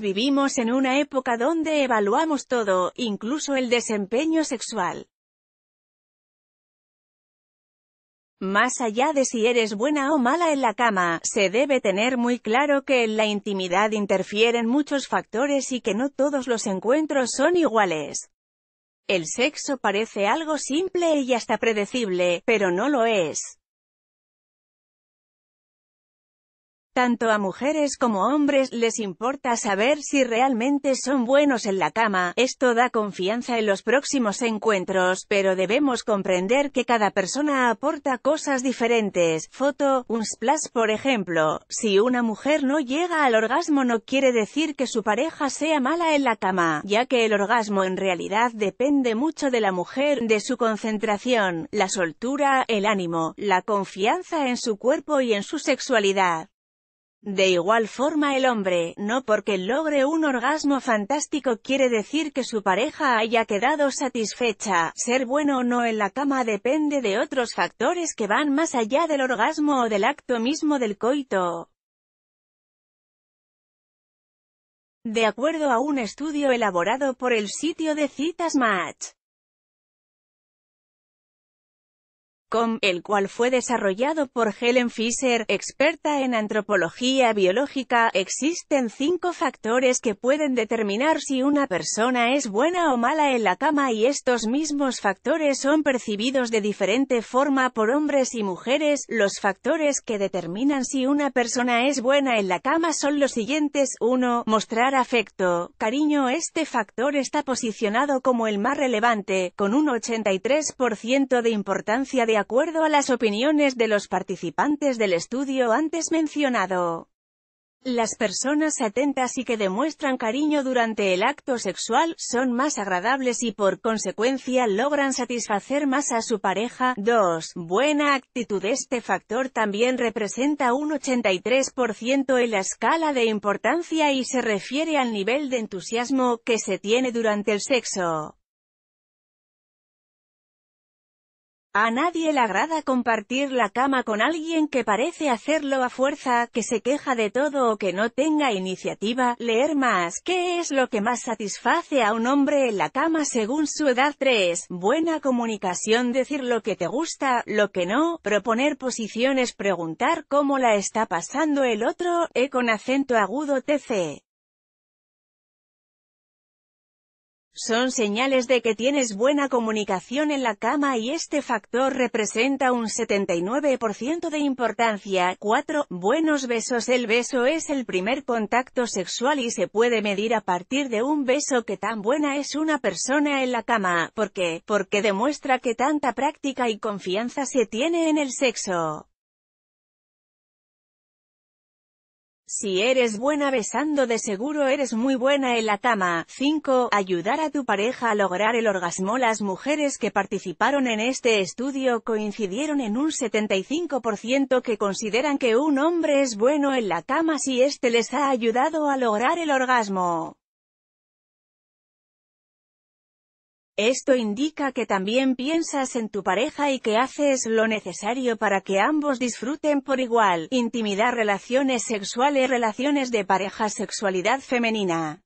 vivimos en una época donde evaluamos todo, incluso el desempeño sexual. Más allá de si eres buena o mala en la cama, se debe tener muy claro que en la intimidad interfieren muchos factores y que no todos los encuentros son iguales. El sexo parece algo simple y hasta predecible, pero no lo es. Tanto a mujeres como hombres les importa saber si realmente son buenos en la cama, esto da confianza en los próximos encuentros, pero debemos comprender que cada persona aporta cosas diferentes. Foto, un splash por ejemplo, si una mujer no llega al orgasmo no quiere decir que su pareja sea mala en la cama, ya que el orgasmo en realidad depende mucho de la mujer, de su concentración, la soltura, el ánimo, la confianza en su cuerpo y en su sexualidad. De igual forma el hombre, no porque logre un orgasmo fantástico quiere decir que su pareja haya quedado satisfecha, ser bueno o no en la cama depende de otros factores que van más allá del orgasmo o del acto mismo del coito. De acuerdo a un estudio elaborado por el sitio de citas Match. el cual fue desarrollado por Helen Fisher, experta en antropología biológica. Existen cinco factores que pueden determinar si una persona es buena o mala en la cama y estos mismos factores son percibidos de diferente forma por hombres y mujeres. Los factores que determinan si una persona es buena en la cama son los siguientes. 1. Mostrar afecto, cariño. Este factor está posicionado como el más relevante, con un 83% de importancia de acuerdo a las opiniones de los participantes del estudio antes mencionado. Las personas atentas y que demuestran cariño durante el acto sexual, son más agradables y por consecuencia logran satisfacer más a su pareja. 2. Buena actitud Este factor también representa un 83% en la escala de importancia y se refiere al nivel de entusiasmo que se tiene durante el sexo. A nadie le agrada compartir la cama con alguien que parece hacerlo a fuerza, que se queja de todo o que no tenga iniciativa. Leer más. ¿Qué es lo que más satisface a un hombre en la cama según su edad? 3. Buena comunicación. Decir lo que te gusta, lo que no. Proponer posiciones. Preguntar cómo la está pasando el otro. E con acento agudo. TC. son señales de que tienes buena comunicación en la cama y este factor representa un 79% de importancia. 4. Buenos besos El beso es el primer contacto sexual y se puede medir a partir de un beso que tan buena es una persona en la cama. ¿Por qué? Porque demuestra que tanta práctica y confianza se tiene en el sexo. Si eres buena besando de seguro eres muy buena en la cama. 5. Ayudar a tu pareja a lograr el orgasmo. Las mujeres que participaron en este estudio coincidieron en un 75% que consideran que un hombre es bueno en la cama si éste les ha ayudado a lograr el orgasmo. Esto indica que también piensas en tu pareja y que haces lo necesario para que ambos disfruten por igual, intimidad relaciones sexuales relaciones de pareja sexualidad femenina.